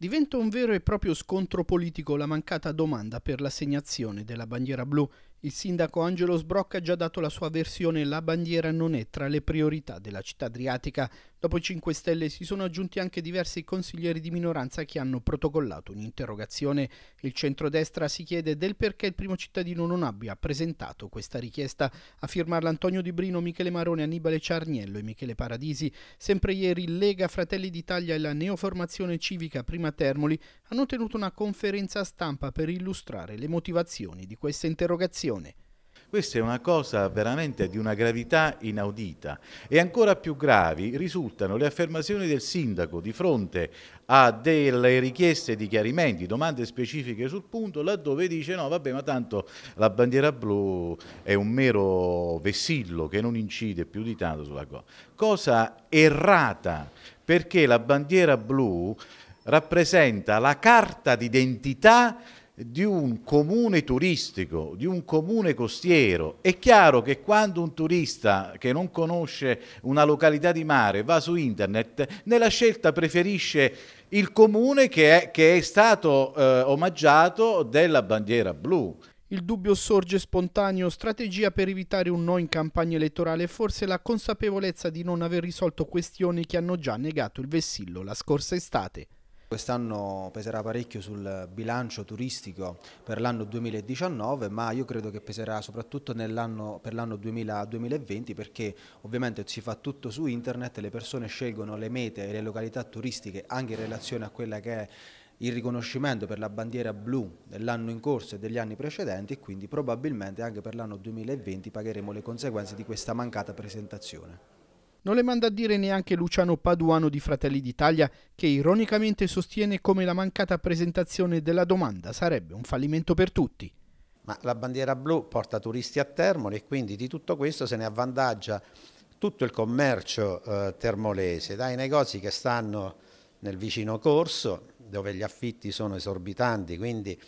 Diventa un vero e proprio scontro politico la mancata domanda per l'assegnazione della bandiera blu il sindaco Angelo Sbrocca ha già dato la sua versione, la bandiera non è tra le priorità della città adriatica. Dopo 5 Stelle si sono aggiunti anche diversi consiglieri di minoranza che hanno protocollato un'interrogazione. Il centrodestra si chiede del perché il primo cittadino non abbia presentato questa richiesta. A firmarla Antonio Di Brino, Michele Marone, Annibale Ciarniello e Michele Paradisi. Sempre ieri Lega, Fratelli d'Italia e la neoformazione civica Prima Termoli hanno tenuto una conferenza stampa per illustrare le motivazioni di questa interrogazione situazione. Questa è una cosa veramente di una gravità inaudita e ancora più gravi risultano le affermazioni del sindaco di fronte a delle richieste di chiarimenti, domande specifiche sul punto, laddove dice no vabbè ma tanto la bandiera blu è un mero vessillo che non incide più di tanto sulla cosa. Cosa errata perché la bandiera blu rappresenta la carta d'identità di un comune turistico, di un comune costiero. È chiaro che quando un turista che non conosce una località di mare va su internet, nella scelta preferisce il comune che è, che è stato eh, omaggiato della bandiera blu. Il dubbio sorge spontaneo, strategia per evitare un no in campagna elettorale e forse la consapevolezza di non aver risolto questioni che hanno già negato il vessillo la scorsa estate. Quest'anno peserà parecchio sul bilancio turistico per l'anno 2019, ma io credo che peserà soprattutto per l'anno 2020 perché ovviamente si fa tutto su internet, le persone scelgono le mete e le località turistiche anche in relazione a quella che è il riconoscimento per la bandiera blu dell'anno in corso e degli anni precedenti e quindi probabilmente anche per l'anno 2020 pagheremo le conseguenze di questa mancata presentazione. Non le manda a dire neanche Luciano Paduano di Fratelli d'Italia, che ironicamente sostiene come la mancata presentazione della domanda sarebbe un fallimento per tutti. Ma la bandiera blu porta turisti a Termoli e quindi di tutto questo se ne avvantaggia tutto il commercio eh, termolese, dai negozi che stanno nel vicino corso, dove gli affitti sono esorbitanti, quindi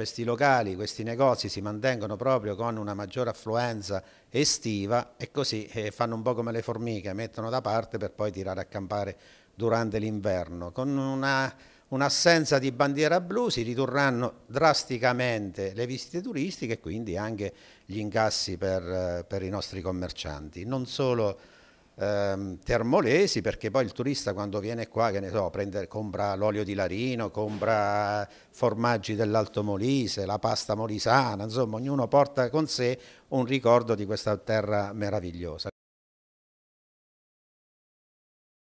questi locali, questi negozi si mantengono proprio con una maggiore affluenza estiva e così eh, fanno un po' come le formiche, mettono da parte per poi tirare a campare durante l'inverno. Con un'assenza un di bandiera blu si ridurranno drasticamente le visite turistiche e quindi anche gli incassi per, eh, per i nostri commercianti. Non solo ehm, termolesi perché poi il turista quando viene qua, che ne so, prende, compra l'olio di Larino, compra formaggi dell'Alto Molise, la pasta molisana, insomma ognuno porta con sé un ricordo di questa terra meravigliosa.